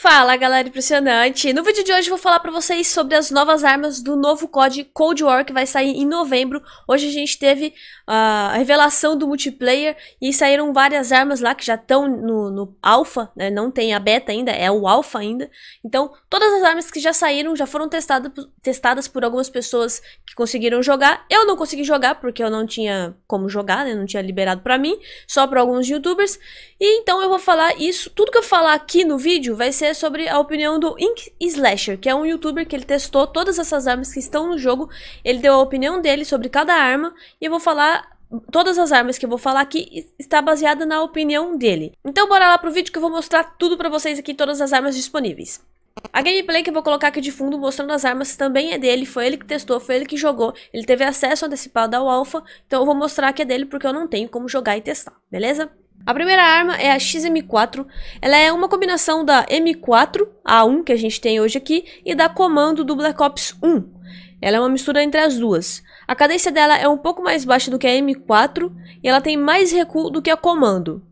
Fala galera impressionante! No vídeo de hoje vou falar para vocês sobre as novas armas do novo COD Cold War que vai sair em novembro. Hoje a gente teve uh, a revelação do multiplayer e saíram várias armas lá que já estão no, no Alpha, né? não tem a Beta ainda, é o Alpha ainda. Então todas as armas que já saíram já foram testado, testadas por algumas pessoas que conseguiram jogar. Eu não consegui jogar porque eu não tinha como jogar, né? não tinha liberado para mim, só para alguns youtubers. E então eu vou falar isso, tudo que eu falar aqui no vídeo vai ser sobre a opinião do Ink Slasher, que é um youtuber que ele testou todas essas armas que estão no jogo. Ele deu a opinião dele sobre cada arma e eu vou falar todas as armas que eu vou falar aqui está baseada na opinião dele. Então bora lá pro vídeo que eu vou mostrar tudo pra vocês aqui, todas as armas disponíveis. A gameplay que eu vou colocar aqui de fundo mostrando as armas também é dele, foi ele que testou, foi ele que jogou, ele teve acesso antecipado ao alpha, então eu vou mostrar que é dele porque eu não tenho como jogar e testar, beleza? A primeira arma é a XM4. Ela é uma combinação da M4, a 1 que a gente tem hoje aqui, e da Comando do Black Ops 1. Ela é uma mistura entre as duas. A cadência dela é um pouco mais baixa do que a M4 e ela tem mais recuo do que a Comando.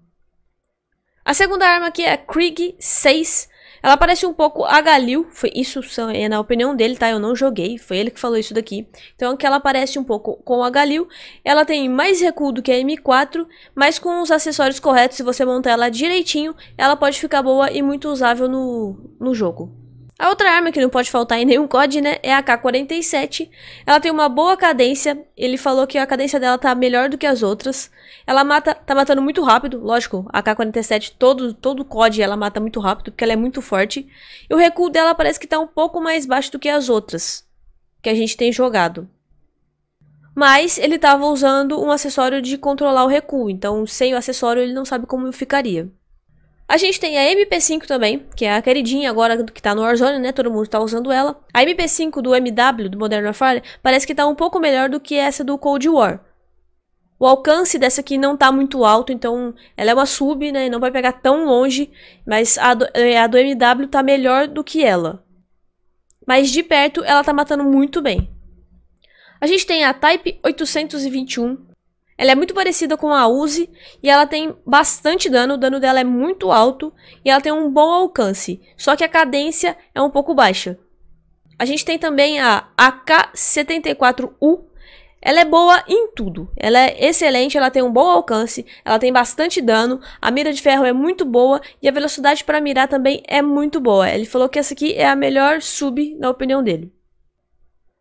A segunda arma aqui é a Krieg 6. Ela parece um pouco a Galil, foi isso é na opinião dele, tá? Eu não joguei, foi ele que falou isso daqui. Então que ela parece um pouco com a Galil. Ela tem mais recuo do que a M4, mas com os acessórios corretos, se você montar ela direitinho, ela pode ficar boa e muito usável no, no jogo. A outra arma que não pode faltar em nenhum COD, né, é a K-47. Ela tem uma boa cadência, ele falou que a cadência dela tá melhor do que as outras. Ela mata, tá matando muito rápido, lógico, a K-47, todo, todo COD ela mata muito rápido, porque ela é muito forte. E o recuo dela parece que tá um pouco mais baixo do que as outras que a gente tem jogado. Mas ele tava usando um acessório de controlar o recuo, então sem o acessório ele não sabe como ficaria. A gente tem a MP5 também, que é a queridinha agora que tá no Warzone, né? Todo mundo tá usando ela. A MP5 do MW, do Modern Warfare, parece que tá um pouco melhor do que essa do Cold War. O alcance dessa aqui não tá muito alto, então ela é uma sub, né? Não vai pegar tão longe, mas a do, é, a do MW tá melhor do que ela. Mas de perto ela tá matando muito bem. A gente tem a Type 821, ela é muito parecida com a Uzi e ela tem bastante dano, o dano dela é muito alto e ela tem um bom alcance, só que a cadência é um pouco baixa. A gente tem também a AK-74U, ela é boa em tudo, ela é excelente, ela tem um bom alcance, ela tem bastante dano, a mira de ferro é muito boa e a velocidade para mirar também é muito boa. Ele falou que essa aqui é a melhor sub na opinião dele.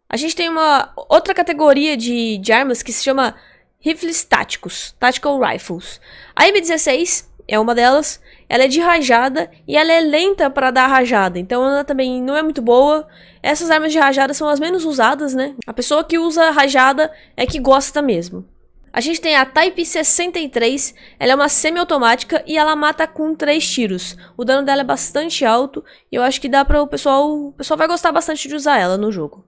A gente tem uma outra categoria de, de armas que se chama Rifles táticos, Tactical Rifles. A M16 é uma delas, ela é de rajada e ela é lenta para dar rajada, então ela também não é muito boa. Essas armas de rajada são as menos usadas, né? A pessoa que usa rajada é que gosta mesmo. A gente tem a Type 63, ela é uma semi automática e ela mata com 3 tiros. O dano dela é bastante alto e eu acho que dá para o pessoal, o pessoal vai gostar bastante de usar ela no jogo.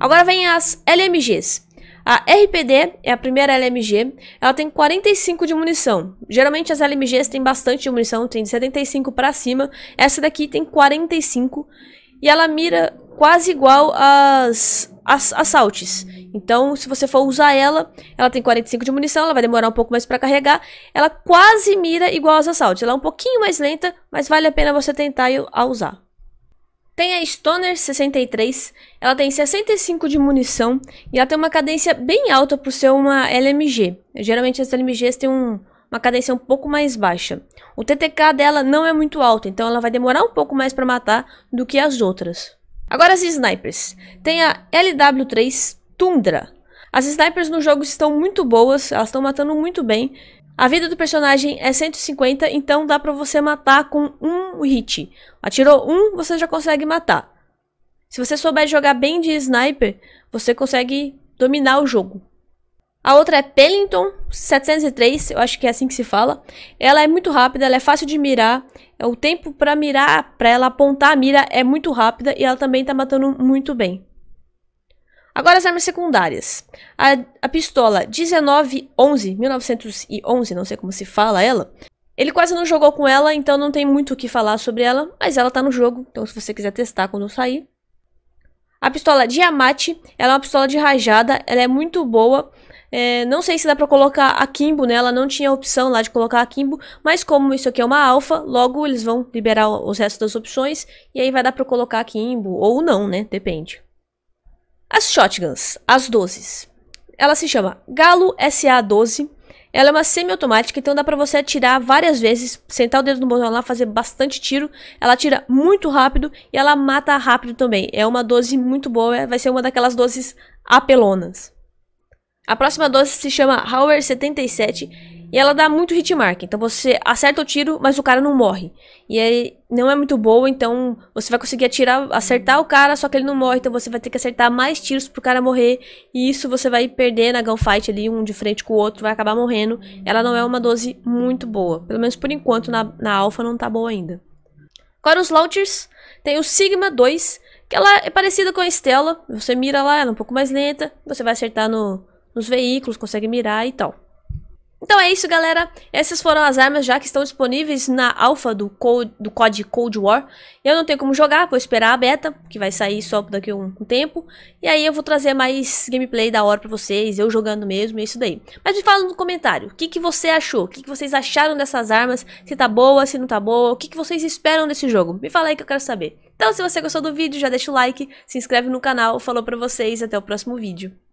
Agora vem as LMGs. A RPD é a primeira LMG, ela tem 45 de munição. Geralmente as LMGs têm bastante de munição, tem de 75 para cima. Essa daqui tem 45 e ela mira quase igual às, assaltes. Então, se você for usar ela, ela tem 45 de munição, ela vai demorar um pouco mais para carregar. Ela quase mira igual aos assaltes. Ela é um pouquinho mais lenta, mas vale a pena você tentar a usar. Tem a Stoner 63, ela tem 65 de munição e ela tem uma cadência bem alta por ser uma LMG. Geralmente as LMGs têm um, uma cadência um pouco mais baixa. O TTK dela não é muito alto, então ela vai demorar um pouco mais para matar do que as outras. Agora as snipers. Tem a LW3 Tundra. As snipers no jogo estão muito boas, elas estão matando muito bem. A vida do personagem é 150, então dá pra você matar com um hit. Atirou um, você já consegue matar. Se você souber jogar bem de sniper, você consegue dominar o jogo. A outra é Pellington 703, eu acho que é assim que se fala. Ela é muito rápida, ela é fácil de mirar. É o tempo para mirar, para ela apontar a mira é muito rápida e ela também tá matando muito bem. Agora as armas secundárias. A, a pistola 1911, 1911, não sei como se fala ela. Ele quase não jogou com ela, então não tem muito o que falar sobre ela, mas ela tá no jogo, então se você quiser testar quando sair. A pistola Diamante, ela é uma pistola de rajada, ela é muito boa. É, não sei se dá pra colocar a Kimbo nela, não tinha opção lá de colocar a Kimbo, mas como isso aqui é uma alfa, logo eles vão liberar os restos das opções, e aí vai dar pra colocar a Kimbo, ou não, né, depende. As shotguns, as 12. Ela se chama Galo SA-12. Ela é uma semiautomática, então dá pra você atirar várias vezes, sentar o dedo no botão lá, fazer bastante tiro. Ela atira muito rápido e ela mata rápido também. É uma 12 muito boa, é, vai ser uma daquelas 12 apelonas. A próxima 12 se chama Hauer 77 e ela dá muito hit mark. Então você acerta o tiro, mas o cara não morre. E aí não é muito boa, então você vai conseguir atirar, acertar o cara, só que ele não morre. Então você vai ter que acertar mais tiros pro cara morrer. E isso você vai perder na gunfight ali, um de frente com o outro, vai acabar morrendo. Ela não é uma 12 muito boa. Pelo menos por enquanto, na, na alfa não tá boa ainda. Agora os launchers, tem o Sigma 2, que ela é parecida com a Estela. Você mira lá, ela é um pouco mais lenta, você vai acertar no, nos veículos, consegue mirar e tal. Então é isso, galera. Essas foram as armas já que estão disponíveis na alfa do, Cold, do COD Cold War. Eu não tenho como jogar, vou esperar a beta, que vai sair só daqui a um, um tempo. E aí eu vou trazer mais gameplay da hora pra vocês, eu jogando mesmo, é isso daí. Mas me fala no comentário, o que, que você achou? O que, que vocês acharam dessas armas? Se tá boa, se não tá boa, o que, que vocês esperam desse jogo? Me fala aí que eu quero saber. Então se você gostou do vídeo, já deixa o like, se inscreve no canal. Falou pra vocês, até o próximo vídeo.